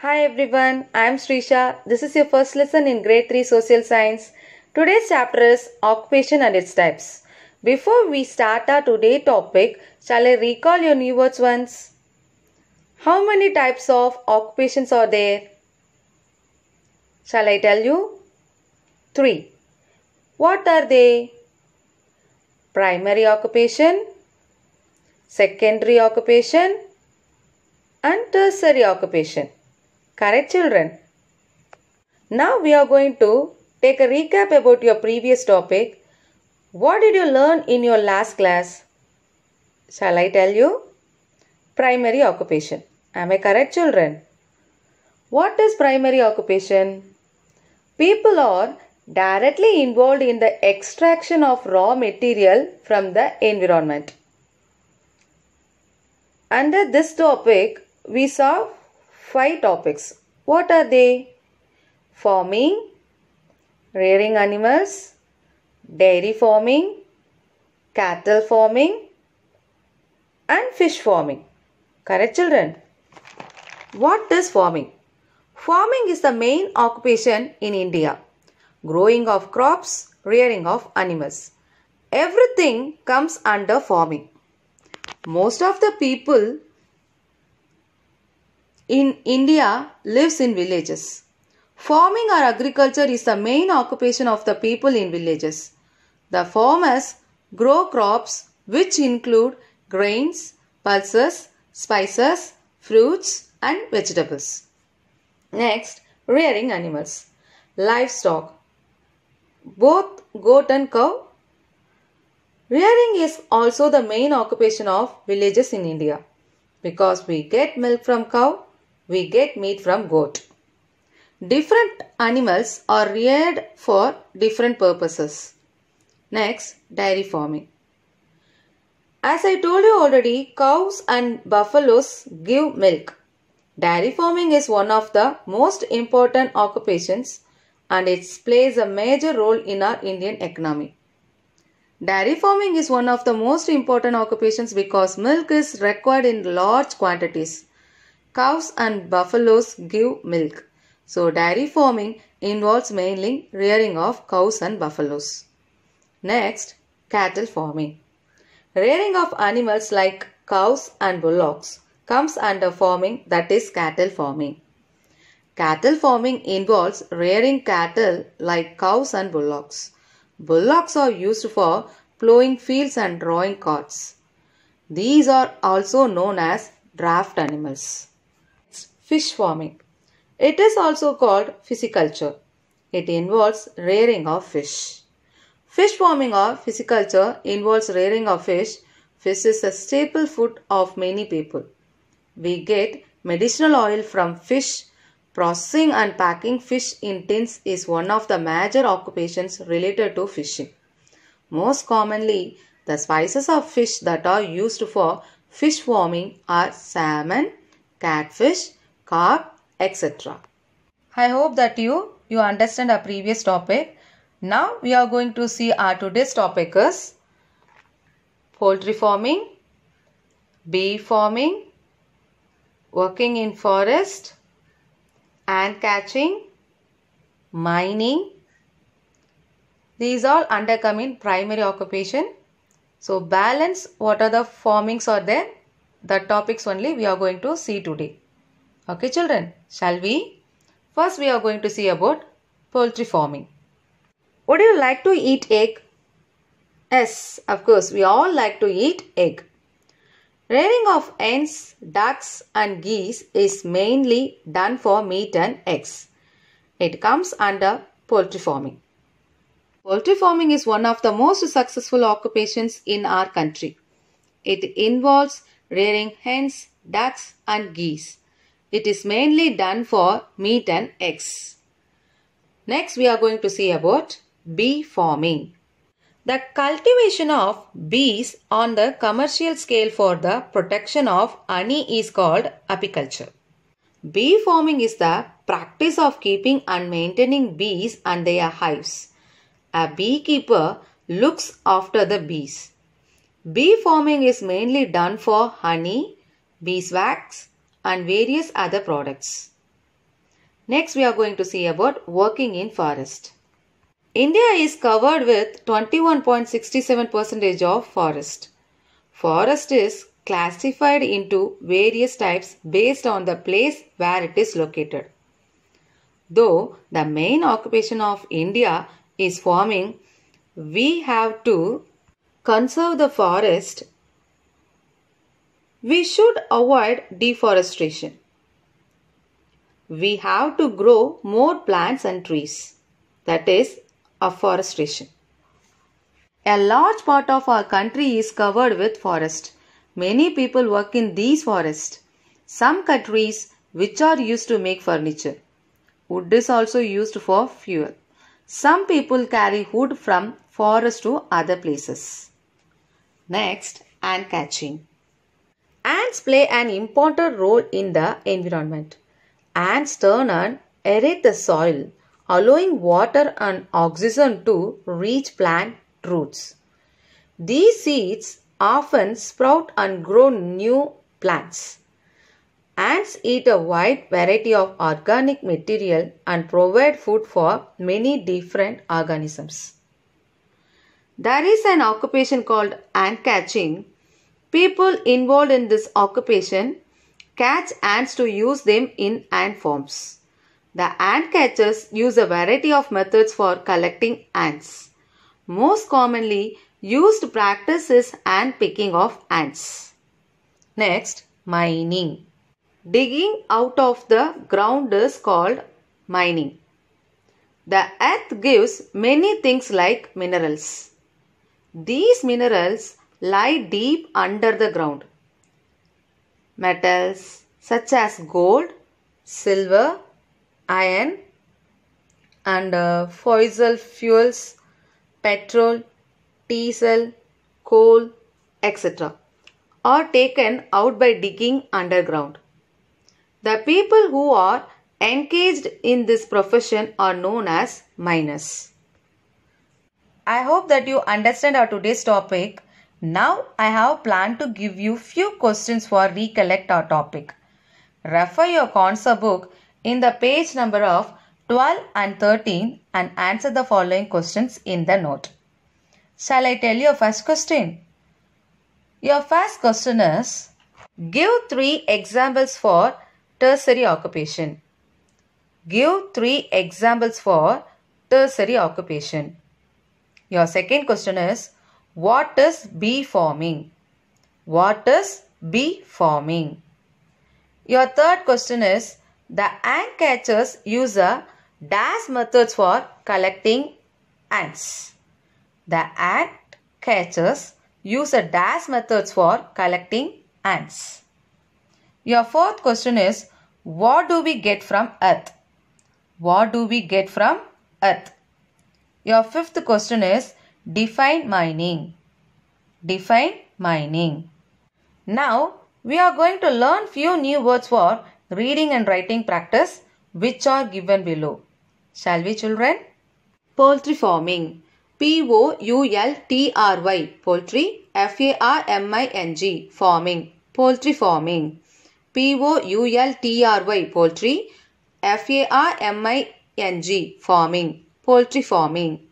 Hi everyone, I am Srisha. This is your first lesson in grade 3 social science. Today's chapter is occupation and its types. Before we start our today topic, shall I recall your new words once? How many types of occupations are there? Shall I tell you? 3. What are they? Primary occupation, secondary occupation and tertiary occupation. Correct, children? Now we are going to take a recap about your previous topic. What did you learn in your last class? Shall I tell you? Primary occupation. Am I correct, children? What is primary occupation? People are directly involved in the extraction of raw material from the environment. Under this topic, we saw five topics. What are they? Farming, rearing animals, dairy farming, cattle farming, and fish farming. Correct, children? What is farming? Farming is the main occupation in India. Growing of crops, rearing of animals. Everything comes under farming. Most of the people in India lives in villages. Farming or agriculture is the main occupation of the people in villages. The farmers grow crops which include grains, pulses, spices, fruits, and vegetables. Next, rearing animals. Livestock. Both goat and cow. Rearing is also the main occupation of villages in India because we get milk from cow we get meat from goat. Different animals are reared for different purposes. Next, dairy farming. As I told you already, cows and buffaloes give milk. Dairy farming is one of the most important occupations and it plays a major role in our Indian economy. Dairy farming is one of the most important occupations because milk is required in large quantities cows and buffaloes give milk. So dairy farming involves mainly rearing of cows and buffaloes. Next, cattle farming. Rearing of animals like cows and bullocks comes under farming that is cattle farming. Cattle farming involves rearing cattle like cows and bullocks. Bullocks are used for plowing fields and drawing carts. These are also known as draft animals fish farming. It is also called pisciculture. It involves rearing of fish. Fish farming or pisciculture involves rearing of fish. Fish is a staple food of many people. We get medicinal oil from fish. Processing and packing fish in tins is one of the major occupations related to fishing. Most commonly, the spices of fish that are used for fish farming are salmon, catfish, car, etc. I hope that you, you understand our previous topic. Now we are going to see our today's topic is poultry farming, bee farming, working in forest, and catching, mining. These all in primary occupation. So balance what are the formings are there. The topics only we are going to see today. Okay, children, shall we? First, we are going to see about poultry farming. Would you like to eat egg? Yes, of course, we all like to eat egg. Rearing of hens, ducks, and geese is mainly done for meat and eggs. It comes under poultry farming. Poultry farming is one of the most successful occupations in our country. It involves rearing hens, ducks, and geese. It is mainly done for meat and eggs. Next, we are going to see about bee farming. The cultivation of bees on the commercial scale for the protection of honey is called apiculture. Bee farming is the practice of keeping and maintaining bees and their hives. A beekeeper looks after the bees. Bee farming is mainly done for honey, beeswax, and various other products. Next, we are going to see about working in forest. India is covered with 21.67% of forest. Forest is classified into various types based on the place where it is located. Though the main occupation of India is farming, we have to conserve the forest we should avoid deforestation. We have to grow more plants and trees. That is afforestation. A large part of our country is covered with forest. Many people work in these forests. Some cut trees which are used to make furniture. Wood is also used for fuel. Some people carry wood from forest to other places. Next, ant catching. Ants play an important role in the environment. Ants turn and aerate the soil, allowing water and oxygen to reach plant roots. These seeds often sprout and grow new plants. Ants eat a wide variety of organic material and provide food for many different organisms. There is an occupation called ant catching People involved in this occupation catch ants to use them in ant farms. The ant catchers use a variety of methods for collecting ants. Most commonly used practice is ant picking of ants. Next, mining. Digging out of the ground is called mining. The earth gives many things like minerals. These minerals lie deep under the ground. Metals such as gold, silver, iron, and uh, fossil fuels, petrol, diesel, coal, etc., are taken out by digging underground. The people who are engaged in this profession are known as miners. I hope that you understand our today's topic now I have planned to give you few questions for recollect our topic. Refer your concept book in the page number of 12 and 13 and answer the following questions in the note. Shall I tell your first question? Your first question is Give three examples for tertiary occupation. Give three examples for tertiary occupation. Your second question is what is bee forming? What is bee forming? Your third question is the ant catchers use a dash methods for collecting ants. The ant catchers use a dash methods for collecting ants. Your fourth question is what do we get from earth? What do we get from earth? Your fifth question is Define mining. Define mining. Now, we are going to learn few new words for reading and writing practice which are given below. Shall we children? Poultry farming. P-O-U-L-T-R-Y. Poultry. F-A-R-M-I-N-G. Farming. Poultry farming. P-O-U-L-T-R-Y. Poultry. F-A-R-M-I-N-G. Farming. Poultry farming.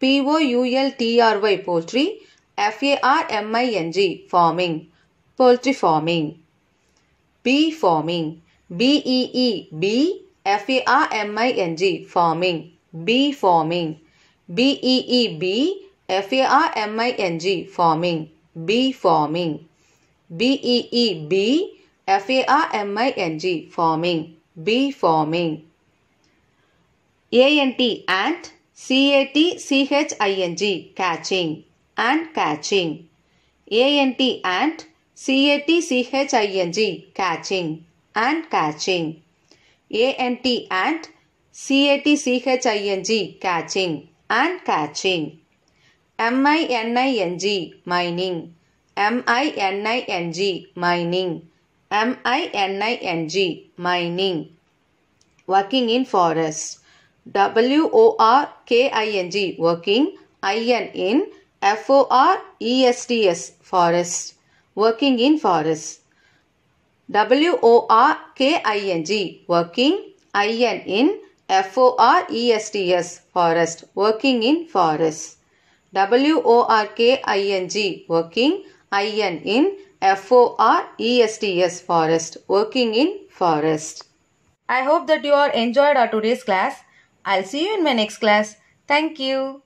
P-O-U-L-T-R-Y poultry, F-A-R-M-I-N-G farming, poultry farming. Bee farming, B E E B F A R M I N G F-A-R-M-I-N-G farming, bee farming. B E E B F A R M I N G F-A-R-M-I-N-G farming, bee farming. B E E B F A R M I N G F-A-R-M-I-N-G farming, bee farming. A-N-T, ant, C-A-T-C-H-I-N-G, catching, and catching. A-N-T, ant, C-A-T-C-H-I-N-G, catching, and catching. A-N-T, ant, C-A-T-C-H-I-N-G, catching, and catching. M-I-N-I-N-G, mining. M-I-N-I-N-G, mining. M-I-N-I-N-G, mining. Working in forest. W-O-R-K-I-N-G, working, I-N in, F-O-R-E-S-T-S, forest, working in forest. W-O-R-K-I-N-G, working, I-N in, F-O-R-E-S-T-S, forest, working in forest. W-O-R-K-I-N-G, working, I-N in, F-O-R-E-S-T-S, forest, working in forest. I hope that you are enjoyed our today's class. I'll see you in my next class. Thank you.